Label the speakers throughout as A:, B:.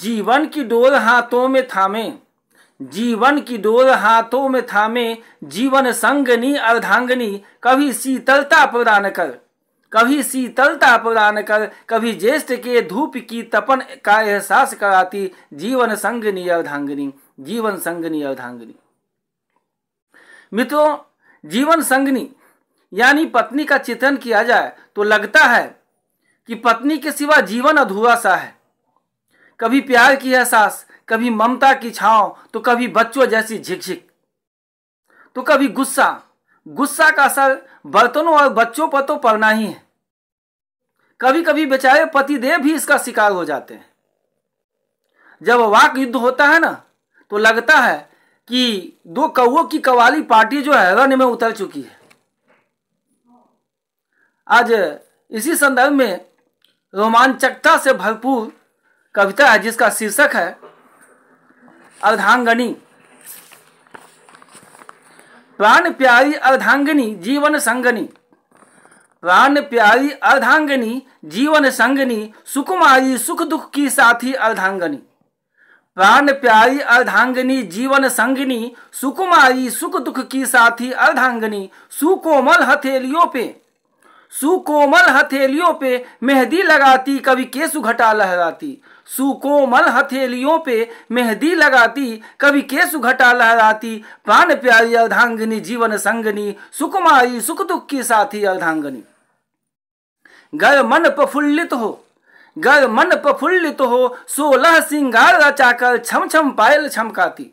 A: जीवन की डोर हाथों में थामे जीवन की डोर हाथों में थामे जीवन संगनी अर्धांगनी कभी शीतलता प्रदान कर कभी शीतलता प्रदान कर कभी ज्येष्ठ के धूप की तपन का एहसास कराती जीवन संगनी अर्धांगनी जीवन संगनी अर्धांगनी मित्रों जीवन संगनी यानी पत्नी का चित्रण किया जाए तो लगता है कि पत्नी के सिवा जीवन अधूरा सा है कभी प्यार की एहसास कभी ममता की छाव तो कभी बच्चों जैसी झिकझिक तो कभी गुस्सा गुस्सा का असर बर्तनों और बच्चों पर तो पड़ना ही है कभी कभी बेचारे पतिदेव भी इसका शिकार हो जाते हैं जब वाक युद्ध होता है ना तो लगता है कि दो कौओ की कवाली पार्टी जो है रन में उतर चुकी है आज इसी संदर्भ में रोमांचकता से भरपूर कविता है जिसका शीर्षक है अर्धांगनी प्राण प्यारी अर्धांगनी जीवन संगनी प्राण प्यारी अर्धांगनी जीवन संगनी सुकुमारी सुख दुख की साथी अर्धांगनी प्राण प्यारी अर्धांगनी जीवन संगनी सुकुमारी सुख दुख की साथी अर्धांगनी सुकोमल हथेलियों पे सुकोमल हथेलियों पे मेहंदी लगाती कभी केसु घटा लहराती सुकोमल हथेलियों पे मेहंदी लगाती कभी केसु घटा लहराती प्राण प्यारी अर्धांगनी जीवन संगनी सुकुमारी सुख दुख की साथी अर्धांगनी गर मन प्रफुल्लित हो गर मन प्रफुल्लित हो सोलह सिंगार रचाकर छम छम पायल छमकाती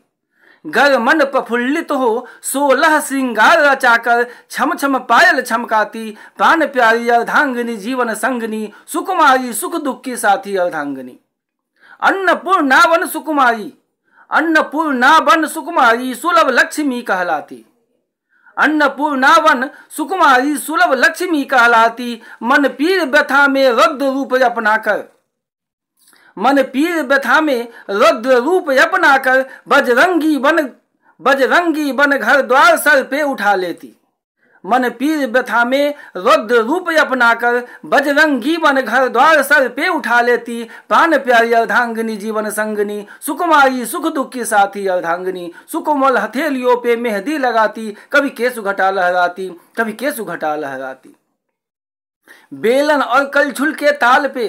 A: गर मन प्रफुल्लित हो सोलह श्रृंगार रचाकर छम छम पायल छमकाती प्राण प्यारी अर्धांगनी जीवन संगनी सुकुमारी सुख दुख की साथी अर्धांगिनी अन्नपूर्णा वन सुकुमारी ना बन सुकुमारी सुलभ लक्ष्मी कहलाती अन्नपूर्णावन सुकुमारी सुलभ लक्ष्मी कहलाती मन पीर व्यथा में रद्द रूप अपना कर मन पीर व्यथा में रौद्र रूप अपना कर बजरंगी बन बजरंगी बन घर द्वार सर पे उठा लेती मन पीर व्यथा में रुद्र रूप अपना कर बजरंगी बन घर द्वार सर पे उठा लेती प्राण प्यारी अर्धांगनी जीवन संगनी सुकुमारी सुख दुख की साथी अर्धांगनी सुकुमल हथेलियों पे मेहदी लगाती कभी केसु घटा लहराती कभी केसु घटा लहराती बेलन और कलछुल के ताल पे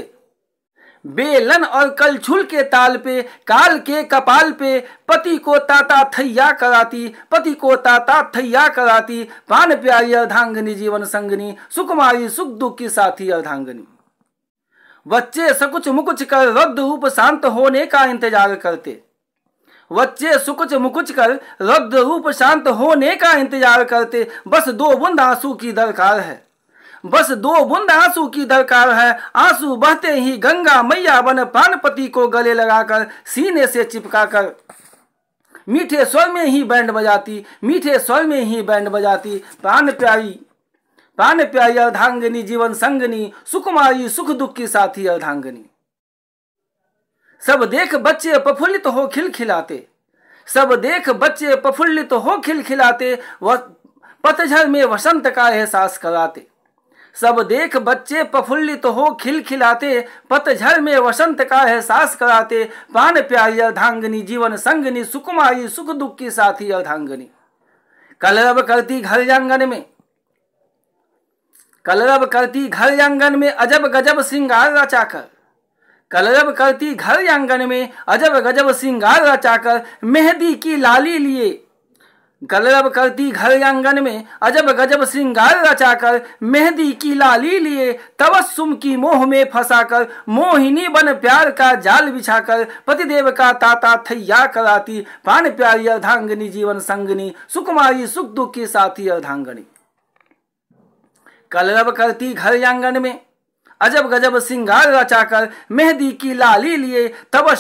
A: बेलन और कलछुल के ताल पे काल के कपाल पे पति को ताता थैया कराती पति को ताता थैया कराती पान प्यारी अर्धांगनी जीवन संगनी सुकुमारी सुख दुख की साथी अर्धांगनी बच्चे सकुच मुकुच कर रद्द रूप शांत होने का इंतजार करते बच्चे सुकुच मुकुच कर रद्द रूप शांत होने का इंतजार करते बस दो बुंद आंसू की दरकार है बस दो बुंद आंसू की दरकार है आंसू बहते ही गंगा मैया बन प्राणपति को गले लगाकर सीने से चिपकाकर मीठे स्वर में ही बैंड बजाती मीठे स्वर में ही बैंड बजाती प्राण प्यारी प्राण प्यारी अर्धांगनी जीवन संगनी सुकुमारी सुख दुख की साथी अर्धांगनी सब देख बच्चे प्रफुल्लित हो खिलखिलाते सब देख बच्चे प्रफुल्लित हो खिलखिलाते वह पतझर में वसंत का एहसास कराते सब देख बच्चे प्रफुल्लित तो हो खिलखिलाते पतझड़ में वसंत का एहसास कराते पान प्यारी अर्धांगनी जीवन संगनी सुकुमारी सुख दुख की साथी अर्धांगनी कलरब करती घर जांगन में कलरब करती घर आंगन में अजब गजब रचा रचाकर कलरब करती घर आंगन में अजब गजब श्रृंगार रचाकर मेहंदी की लाली लिए गलरब करती घर आंगन में अजब गजब श्रृंगार कर मेहंदी की लाली लिए तबस्सुम की मोह में फंसा कर मोहिनी बन प्यार का जाल बिछा पति पतिदेव का ताता थैया कराती पान प्यारी अर्धांगनी जीवन संगनी सुकुमारी सुख दुख की साथी अर्धांगनी कलरब करती घर आंगन में अजब गजब सिंगार रचाकर मेहंदी की लाली लिए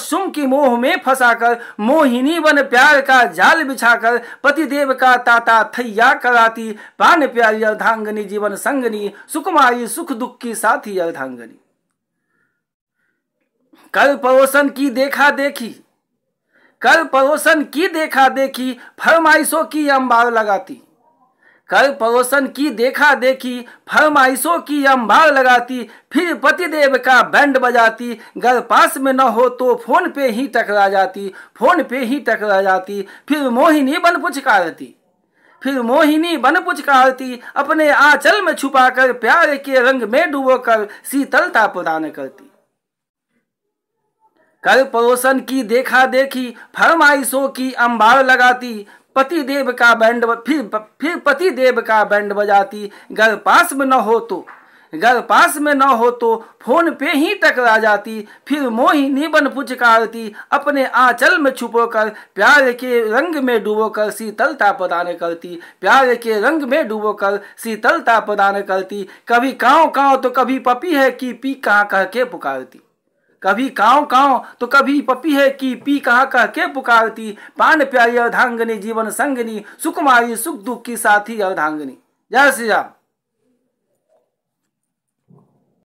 A: सुम की मोह में फंसाकर मोहिनी बन प्यार का जाल बिछाकर पतिदेव का ताता थैया कराती पान प्यारी अर्धांगनी जीवन संगनी सुकुमारी सुख दुख की साथी अर्धांगनी कल पड़ोसन की देखा देखी कल पड़ोसन की देखा देखी फरमाइशों की अंबार लगाती कर पड़ोसन की देखा देखी फरमाइशों की अंबार लगाती फिर पतिदेव का बैंड बजाती घर पास में न हो तो फोन पे ही टकरा जाती फोन पे ही टकरा जाती फिर मोहिनी बन पुचकारती फिर मोहिनी बन पुचकारती अपने आंचल में छुपाकर प्यार के रंग में डूबो कर शीतलता प्रदान करती कर पड़ोसन की देखा देखी फरमाइशों की अंबार लगाती पति देव का बैंड फिर फिर पति देव का बैंड बजाती घर पास में न हो तो घर पास में न हो तो फोन पे ही टकरा जाती फिर मोहिनी बन पुचकारती अपने आंचल में छुपो कर प्यार के रंग में डूबो कर शीतलता प्रदान करती प्यार के रंग में डूबो कर शीतलता प्रदान करती कभी काँव काँव तो कभी पपी है कि पी कहाँ कह के पुकारती कभी काव काव तो कभी पपी है की पी कहा कह के पुकारती पान प्यारी अर्धांगनी जीवन संगनी सुकुमारी सुख दुख की साथी अर्धांगनी जय श्री राम